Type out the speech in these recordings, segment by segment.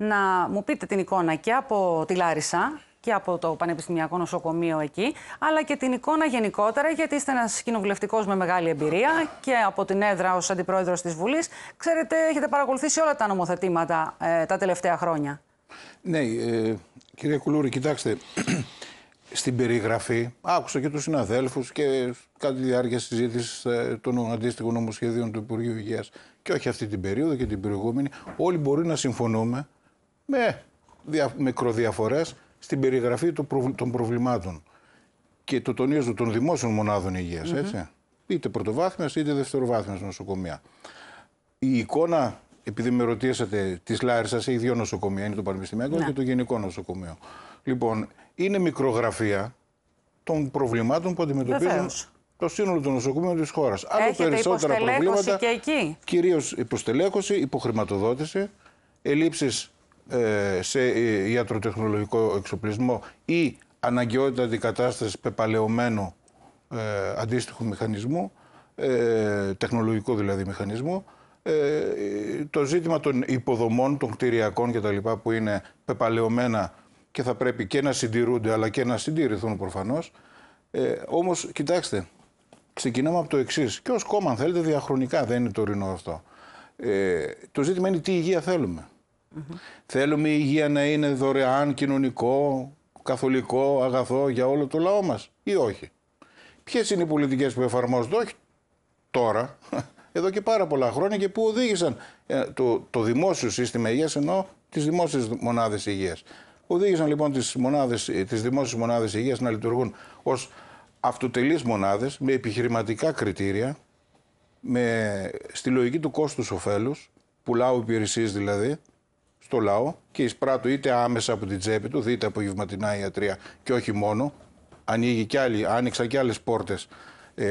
να μου πείτε την εικόνα και από τη Λάρισα και από το Πανεπιστημιακό Νοσοκομείο εκεί, αλλά και την εικόνα γενικότερα, γιατί είστε ένας κοινοβουλευτικός με μεγάλη εμπειρία και από την έδρα ως αντιπρόεδρος της Βουλής. Ξέρετε, έχετε παρακολουθήσει όλα τα νομοθετήματα ε, τα τελευταία χρόνια. Ναι, ε, κυρία Κουλούρη, κοιτάξτε. Στην περιγραφή, άκουσα και τους συναδέλφους και κατά τη διάρκεια συζήτησης ε, των αντίστοιχων νομοσχεδίων του Υπουργείου Υγείας και όχι αυτή την περίοδο και την προηγούμενη, όλοι μπορεί να συμφωνούμε με δια, μικροδιαφορές στην περιγραφή των προβλημάτων και το τονίζω των δημόσιων μονάδων υγείας, έτσι. Είτε πρωτοβάθμιας είτε δευτεροβάθμιας νοσοκομεία. Η εικόνα, επειδή με ρωτήσατε, της Λάρισα έχει δύο νοσοκομεία. Είναι το Πανεπιστημιακό ναι. και το Γενικό Νοσοκομείο. Λοιπόν, είναι μικρογραφία των προβλημάτων που αντιμετωπίζουν το σύνολο των νοσοκομείων της χώρας. Άλλο περισσότερα προβλήματα. Κυρίως υποστελέχωση, υποχρηματοδότηση, ελλείψεις ε, σε ε, ιατροτεχνολογικό εξοπλισμό ή αναγκαιότητα αντικατάστασης πεπαλαιωμένου ε, αντίστοιχου μηχανισμού, τεχνολογικού δηλαδή μηχανισμού, το ζήτημα των υποδομών, των κτηριακών λοιπά που είναι πεπαλαιωμένα και θα πρέπει και να συντηρούνται αλλά και να συντηρηθούν προφανώς. Ε, όμως, κοιτάξτε, ξεκινάμε από το εξής. Και ως κόμμα, αν θέλετε, διαχρονικά δεν είναι το ρινό αυτό. το ζήτημα είναι τι υγεία θέλουμε. Θέλουμε η υγεία να είναι δωρεάν, κοινωνικό, καθολικό, αγαθό για όλο το λαό μας ή όχι. Ποιες είναι οι πολιτικές που εφαρμόζονται όχι τώρα, εδώ και πάρα πολλά χρόνια και που οδήγησαν ε, το, το δημόσιο σύστημα υγείας ενώ τις δημόσιες μονάδες υγείας. Οδήγησαν λοιπόν τις, μονάδες, ε, τις δημόσιες μονάδες υγείας να λειτουργούν ως αυτοτελείς μονάδες με επιχειρηματικά κριτήρια, με, στη λογική του κόστους οφέλους, πουλάω υπηρεσίες δηλαδή, στο λαό και εισπράττω είτε άμεσα από την τσέπη του, δείτε απογευματινά ιατρία και όχι μόνο. Ανοίγει και άλλη, άνοιξα και άλλες πόρτες ε,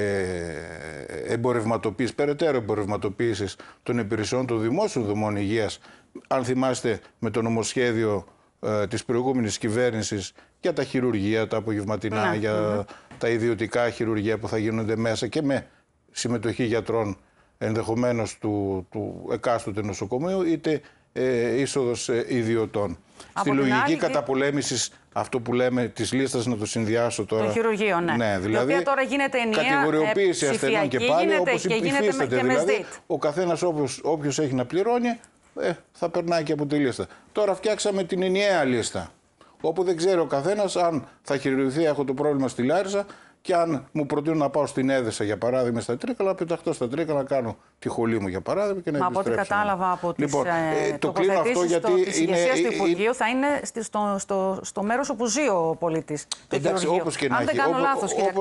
εμπορευματοποίησης, περαιτέρω εμπορευματοποίησης των υπηρεσιών των δημόσιων δομών υγείας. Αν θυμάστε με το νομοσχέδιο ε, της προηγούμενης κυβέρνησης για τα χειρουργεία, τα απογευματινά, ναι, για ναι. τα ιδιωτικά χειρουργεία που θα γίνονται μέσα και με συμμετοχή γιατρών ενδεχομένως του, του εκάστοτε νοσοκομείου, είτε ε, είσοδος ε, ιδιωτών. Στη λογική άλλη... καταπολέμησης αυτό που λέμε της λίστας, να το συνδυάσω τώρα. Το χειρουργείο, ναι. ναι δηλαδή, η οποία τώρα γίνεται ενιαία. Κατηγοριοποίηση ε, ασθενών και πάλι, όπω υπηθίσταται. Και δηλαδή, ο καθένας όποιος έχει να πληρώνει, ε, θα περνάει και από τη λίστα. Τώρα φτιάξαμε την ενιαία λίστα. Όπου δεν ξέρει ο καθένας αν θα χειρουργηθεί, έχω το πρόβλημα στη Λάρισα, και αν μου προτείνουν να πάω στην Έδεσα για παράδειγμα στα Τρίκαλα, να πεταχτώ στα Τρίκαλα, να κάνω τη χολή μου για παράδειγμα και να επιστρέψω. Μα από ό,τι κατάλαβα από τις λοιπόν, ε, ε το κλείνω αυτό γιατί είναι, του ε, ε, Υπουργείου θα είναι στο, στο, στο μέρος όπου ζει ο πολιτή. Εντάξει, όπως και να έχει,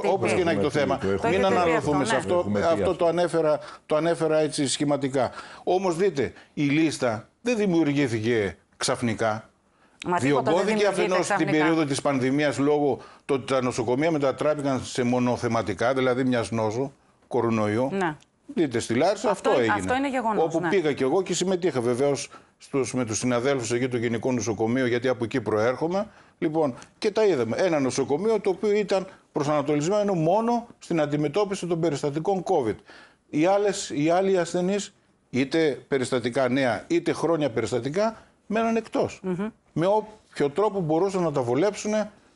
όπως και να έχει το θέμα. Μην αναλωθούμε σε ναι. αυτό. Αυτό το ανέφερα, έτσι σχηματικά. Όμως δείτε, η λίστα δεν δημιουργήθηκε ξαφνικά. Μα Διωγγώθηκε αφενό την περίοδο της πανδημίας λόγω το ότι τα νοσοκομεία μετατράπηκαν σε μονοθεματικά, δηλαδή μιας νόσο, κορονοϊό. Ναι. Δείτε στη Λάρισα, αυτό, έγινε. Αυτό είναι Όπου ναι. πήγα και εγώ και συμμετείχα βεβαίως με τους συναδέλφους εκεί του Γενικού Νοσοκομείου, γιατί από εκεί προέρχομαι. Λοιπόν, και τα είδαμε. Ένα νοσοκομείο το οποίο ήταν προσανατολισμένο μόνο στην αντιμετώπιση των περιστατικών COVID. Οι, άλλες, οι άλλοι ασθενείς, είτε περιστατικά νέα, είτε χρόνια περιστατικά, μέναν εκτός. Με όποιο τρόπο μπορούσαν να τα βολέψουν,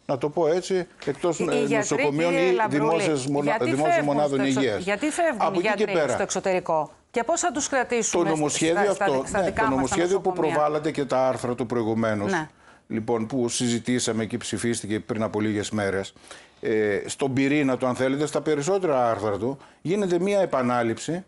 να το πω έτσι, εκτός ε, νοσοκομείων ή δημόσιες δημόσιων μονάδων υγείας. Γιατί φεύγουν Από εκεί και πέρα. στο εξωτερικό. Και πώς θα τους κρατήσουμε το νομοσχέδιο στα, αυτό, στα, ναι, το νομοσχέδιο που προβάλλατε και τα άρθρα του προηγουμένως, ναι. λοιπόν, που συζητήσαμε και ψηφίστηκε πριν από λίγες μέρες, ε, στον πυρήνα του, αν θέλετε, στα περισσότερα άρθρα του, γίνεται μία επανάληψη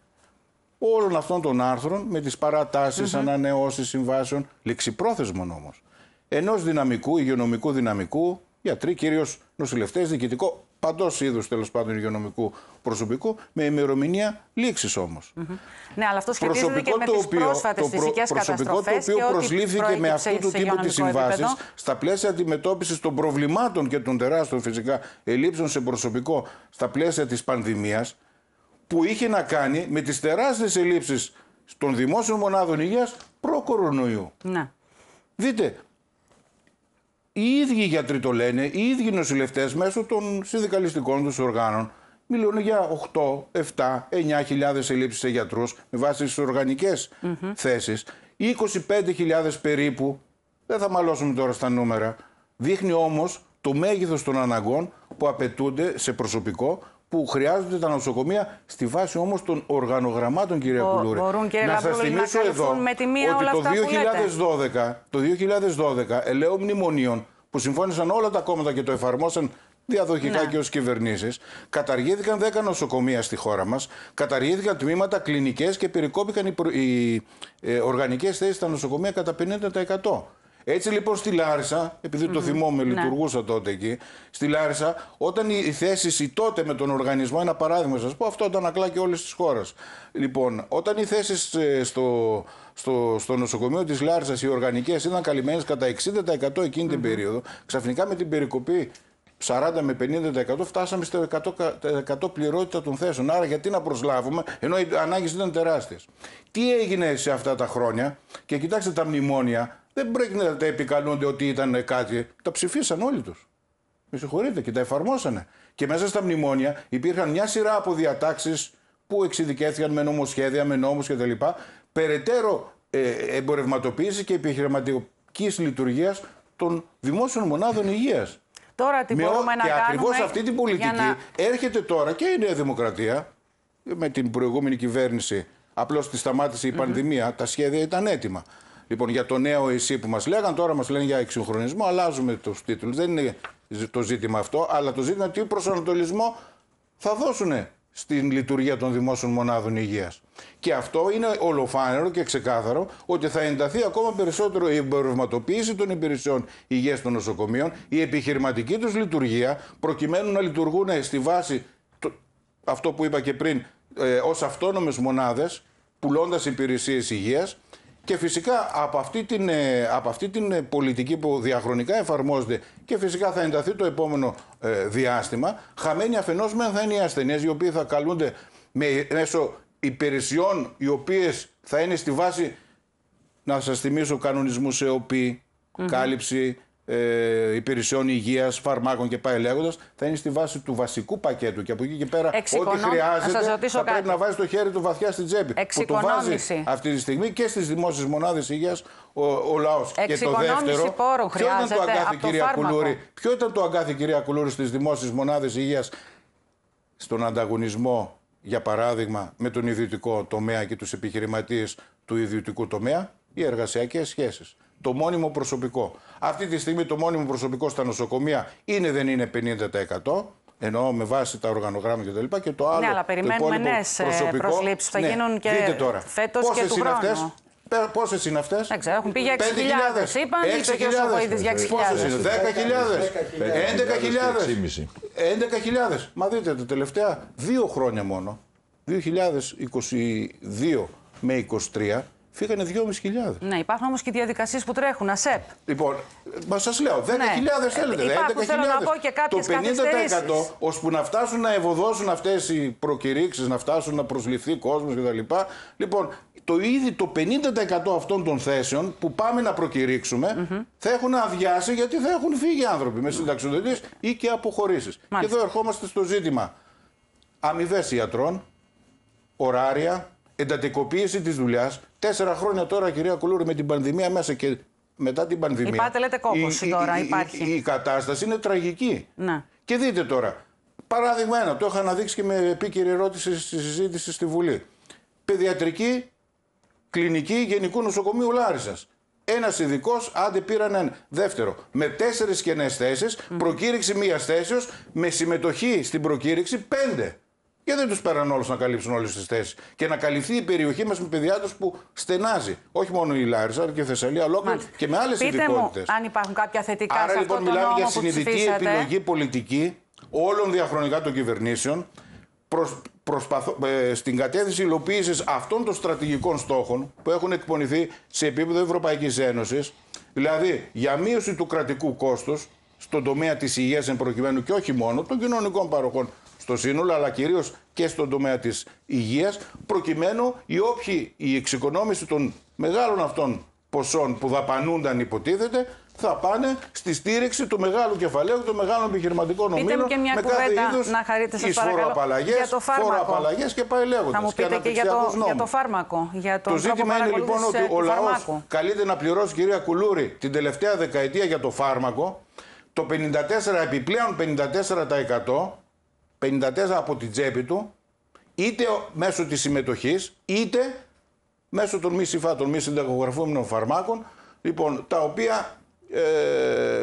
όλων αυτών των άρθρων με τις παρατάσεις, mm-hmm. ανανεώσεις συμβάσεων, ληξιπρόθεσμων όμως, ενός δυναμικού, υγειονομικού δυναμικού, γιατροί, κυρίως νοσηλευτές, διοικητικό, παντός είδους τέλος πάντων υγειονομικού προσωπικού, με ημερομηνία λήξης όμως. Mm-hmm. Ναι, αλλά αυτό σχετίζεται και με τι πρόσφατε φυσικέ καταστροφέ. Το οποίο προσλήφθηκε με αυτού του τύπου τη συμβάση, στα πλαίσια αντιμετώπισης των προβλημάτων και των τεράστιων φυσικά ελλείψεων σε προσωπικό στα πλαίσια της πανδημίας, που είχε να κάνει με τις τεράστιες ελλείψεις των δημόσιων μονάδων υγείας προ-κορονοϊού. Να. Δείτε, οι ίδιοι γιατροί το λένε, οι ίδιοι νοσηλευτές μέσω των συνδικαλιστικών τους οργάνων μιλούν για 8, 7, 9 χιλιάδες ελλείψεις σε γιατρούς με βάση τις οργανικές mm-hmm. θέσεις, 25.000 περίπου, δεν θα μαλώσουμε τώρα στα νούμερα, δείχνει όμως το μέγεθος των αναγκών που απαιτούνται σε προσωπικό που χρειάζονται τα νοσοκομεία στη βάση όμως των οργανογραμμάτων, κυρία Κουλούρη. Μπορούν, κύριε να εδώ με τη μία ότι όλα το, 2012, το 2012 ελαιό μνημονίων που συμφώνησαν όλα τα κόμματα και το εφαρμόσαν διαδοχικά ναι. και ως κυβερνήσεις, καταργήθηκαν 10 νοσοκομεία στη χώρα μας, καταργήθηκαν τμήματα κλινικές και περικόπηκαν οι, οι ε, οργανικές θέσεις στα νοσοκομεία κατά 50%. Έτσι λοιπόν στη Λάρισα, το θυμόμαι, ναι. λειτουργούσα τότε εκεί, στη Λάρισα, όταν οι θέσεις, οι τότε με τον οργανισμό, ένα παράδειγμα σας πω, αυτό ήταν ακλά και όλες τις χώρα. Λοιπόν, όταν οι θέσεις ε, στο, στο, στο νοσοκομείο της Λάρισας, οι οργανικές, ήταν καλυμμένες κατά 60% εκείνη την περίοδο, ξαφνικά με την περικοπή 40 με 50% φτάσαμε στο 100%, 100 πληρότητα των θέσεων. Άρα γιατί να προσλάβουμε, ενώ οι ανάγκες ήταν τεράστιες. Τι έγινε σε αυτά τα χρόνια, και κοιτάξτε τα μνημόνια, δεν πρέπει να τα επικαλούνται ότι ήταν κάτι. Τα ψηφίσαν όλοι τους. Με συγχωρείτε και τα εφαρμόσανε. Και μέσα στα μνημόνια υπήρχαν μια σειρά από διατάξεις που εξειδικεύτηκαν με νομοσχέδια, με νόμους κτλ. Περαιτέρω ε, εμπορευματοποίηση και επιχειρηματικής λειτουργίας των δημόσιων μονάδων υγείας. Τώρα τι με μπορούμε να και κάνουμε. Και ακριβώς αυτή την πολιτική να... έρχεται τώρα και η Νέα Δημοκρατία με την προηγούμενη κυβέρνηση. Απλώς τη σταμάτησε η πανδημία, mm-hmm. τα σχέδια ήταν έτοιμα. Λοιπόν, για το νέο ΕΣΥ που μας λέγαν, τώρα μας λένε για εξυγχρονισμό, αλλάζουμε τους τίτλους. Δεν είναι το ζήτημα αυτό, αλλά το ζήτημα είναι τι προσανατολισμό θα δώσουν στην λειτουργία των δημόσιων μονάδων υγείας. Και αυτό είναι ολοφάνερο και ξεκάθαρο ότι θα ενταθεί ακόμα περισσότερο η εμπορευματοποίηση των υπηρεσιών υγείας των νοσοκομείων, η επιχειρηματική τους λειτουργία, προκειμένου να λειτουργούν στη βάση το, αυτό που είπα και πριν, ε, ως αυτόνομες μονάδες, πουλώντας υπηρεσίες υγείας και φυσικά από αυτή, την, ε, από την ε, πολιτική που διαχρονικά εφαρμόζεται και φυσικά θα ενταθεί το επόμενο ε, διάστημα, χαμένοι αφενός μεν θα είναι οι ασθενείς, οι οποίοι θα καλούνται με, μέσω υπηρεσιών οι οποίες θα είναι στη βάση, να σας θυμίσω, κανονισμούς σε ΟΠΗ, κάλυψη, ε, υπηρεσιών υγείας, φαρμάκων και πάει λέγοντας, θα είναι στη βάση του βασικού πακέτου. Και από εκεί και πέρα, ό,τι χρειάζεται, θα πρέπει να βάζει το χέρι του βαθιά στην τσέπη. Που το βάζει αυτή τη στιγμή και στις δημόσιες μονάδες υγείας ο, ο λαός. Και το δεύτερο, πόρου ποιο ήταν το αγκάθι, κυρία Κουλούρη, ποιο ήταν το αγκάθι, κυρία Κουλούρη, στις δημόσιες μονάδες υγείας στον ανταγωνισμό, για παράδειγμα, με τον ιδιωτικό τομέα και τους επιχειρηματίες του ιδιωτικού τομέα, οι εργασιακές σχέσεις το μόνιμο προσωπικό. Αυτή τη στιγμή το μόνιμο προσωπικό στα νοσοκομεία είναι δεν είναι 50%. Ενώ με βάση τα οργανογράμματα κτλ. Και, τα και το ναι, άλλο. Ναι, αλλά περιμένουμε νέε προσλήψει που θα ναι, γίνουν και φέτος και του χρόνου. Πόσες είναι αυτές, Πόσε Δεν ξέρω, έχουν πει για 6.000. Είπαν, είπε και ο Σοβοίδη για 6.000. Πόσες είναι, 10.000, 11.000. 11.000. Μα δείτε τα τελευταία δύο χρόνια μόνο, 2022 με 2023, Φύγανε 2.500. Ναι, υπάρχουν όμως και διαδικασίες που τρέχουν. ΑΣΕΠ. Λοιπόν, μα σας λέω, 10.000 ναι. θέλετε. Υπάρχουν, Θέλω να πω και το 50% ώσπου να φτάσουν να ευωδώσουν αυτές οι προκηρύξεις, να φτάσουν να προσληφθεί κόσμος κτλ. Λοιπόν, το ήδη το 50% αυτών των θέσεων που πάμε να προκηρύξουμε mm -hmm. θα έχουν αδειάσει γιατί θα έχουν φύγει άνθρωποι με συνταξιδοτήσεις ή και αποχωρήσεις. Και εδώ ερχόμαστε στο ζήτημα αμοιβές ιατρών, ωράρια, εντατικοποίηση της δουλειάς. Τέσσερα χρόνια τώρα, κυρία Κουλούρη, με την πανδημία μέσα και μετά την πανδημία. Υπάτε, λέτε τώρα, η, υπάρχει. Η, κατάσταση είναι τραγική. Να. Και δείτε τώρα. Παράδειγμα ένα, το είχα αναδείξει και με επίκαιρη ερώτηση στη συζήτηση στη Βουλή. Παιδιατρική κλινική Γενικού Νοσοκομείου Λάρισας. Ένας ειδικός, άντε πήραν ένα. Δεύτερο, με τέσσερις κενές θέσεις, mm. προκήρυξη μίας θέσεως, με συμμετοχή στην προκήρυξη πέντε. Και δεν τους πέραν όλους να καλύψουν όλες τις θέσεις. Και να καλυφθεί η περιοχή μας με παιδιά τους που στενάζει. Όχι μόνο η Λάρισα, αλλά και η Θεσσαλία, ολόκληρη και με άλλες ειδικότητες. Αν υπάρχουν κάποια θετικά Άρα, σε λοιπόν, αυτό λοιπόν, το μιλάμε για συνειδητή επιλογή πολιτική όλων διαχρονικά των κυβερνήσεων προς, προσπαθώ, ε, στην κατεύθυνση υλοποίησης αυτών των στρατηγικών στόχων που έχουν εκπονηθεί σε επίπεδο Ευρωπαϊκής Ένωσης, δηλαδή για μείωση του κρατικού κόστους στον τομέα της υγείας εν προκειμένου και όχι μόνο των κοινωνικών παροχών στο σύνολο, αλλά κυρίως και στον τομέα της υγείας, προκειμένου η όποιοι η εξοικονόμηση των μεγάλων αυτών ποσών που δαπανούνταν υποτίθεται θα πάνε στη στήριξη του μεγάλου κεφαλαίου, των μεγάλων επιχειρηματικών ομίλων. και μια με κάθε είδους να χαρείτε σας για το φάρμακο. και πάει λέγοντας. Θα μου πείτε και, για, το, φάρμακο. Για το ζήτημα είναι λοιπόν ότι ε, ο λαός καλείται να πληρώσει κυρία Κουλούρη την τελευταία δεκαετία για το φάρμακο το 54 επιπλέον 54% 54 από την τσέπη του, είτε μέσω της συμμετοχής, είτε μέσω των μη συμφάτων μη συνταγογραφούμενων φαρμάκων, λοιπόν, τα οποία ε,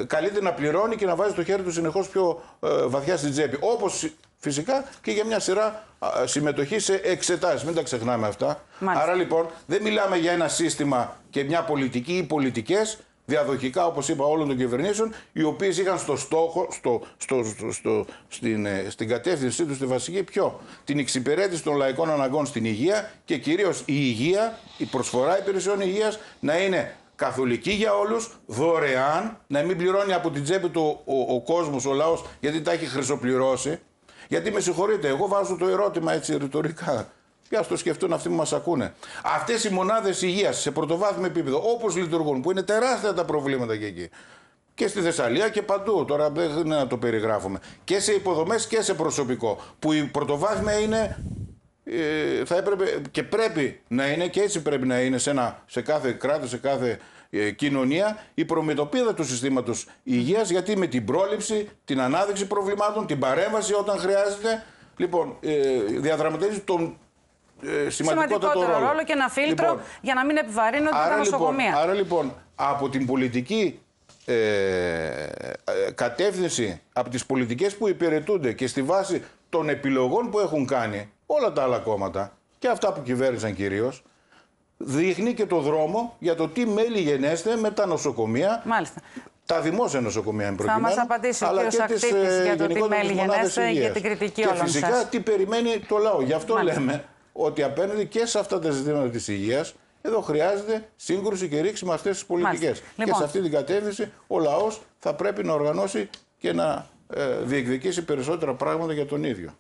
καλείται να πληρώνει και να βάζει το χέρι του συνεχώς πιο ε, βαθιά στην τσέπη. Όπως φυσικά και για μια σειρά συμμετοχής σε εξετάσεις. Μην τα ξεχνάμε αυτά. Άρα λοιπόν δεν μιλάμε για ένα σύστημα και μια πολιτική ή πολιτικές διαδοχικά, όπως είπα, όλων των κυβερνήσεων, οι οποίες είχαν στο στόχο, στο, στο, στο, στο στην, ε, στην κατεύθυνσή τους στη βασική, ποιο, την εξυπηρέτηση των λαϊκών αναγκών στην υγεία και κυρίως η υγεία, η προσφορά υπηρεσιών υγείας να είναι καθολική για όλους, δωρεάν, να μην πληρώνει από την τσέπη του ο, ο κόσμος, ο λαός, γιατί τα έχει χρυσοπληρώσει. Γιατί με συγχωρείτε, εγώ βάζω το ερώτημα έτσι ρητορικά. Για το σκεφτούν αυτοί που μας ακούνε. Αυτές οι μονάδες υγείας σε πρωτοβάθμιο επίπεδο, όπως λειτουργούν, που είναι τεράστια τα προβλήματα και εκεί. Και στη Θεσσαλία και παντού. Τώρα δεν είναι να το περιγράφουμε. Και σε υποδομές και σε προσωπικό. Που η πρωτοβάθμια είναι. Ε, θα έπρεπε και πρέπει να είναι και έτσι πρέπει να είναι σε, ένα, σε κάθε κράτος, σε κάθε ε, κοινωνία η προμετωπίδα του συστήματος υγείας, γιατί με την πρόληψη, την ανάδειξη προβλημάτων, την παρέμβαση όταν χρειάζεται. Λοιπόν, ε, διαδραματίζει τον ε, σημαντικότερο, ρόλο και ένα φίλτρο λοιπόν, για να μην επιβαρύνονται τα λοιπόν, νοσοκομεία. Λοιπόν, άρα λοιπόν από την πολιτική ε, ε, κατεύθυνση, από τις πολιτικές που υπηρετούνται και στη βάση των επιλογών που έχουν κάνει όλα τα άλλα κόμματα και αυτά που κυβέρνησαν κυρίως, δείχνει και το δρόμο για το τι μέλη γενέστε με τα νοσοκομεία. Μάλιστα. Τα δημόσια νοσοκομεία είναι προκειμένου. Θα μας απαντήσει ο κ. Ακτήτη ε, για το τι μέλη γενέστε, για την κριτική όλων. Και φυσικά τι περιμένει το λαό. Γι' αυτό Μάλιστα. λέμε ότι απέναντι και σε αυτά τα ζητήματα της υγείας, εδώ χρειάζεται σύγκρουση και ρήξη με αυτές τις πολιτικές. Και λοιπόν. σε αυτή την κατεύθυνση ο λαός θα πρέπει να οργανώσει και να ε, διεκδικήσει περισσότερα πράγματα για τον ίδιο.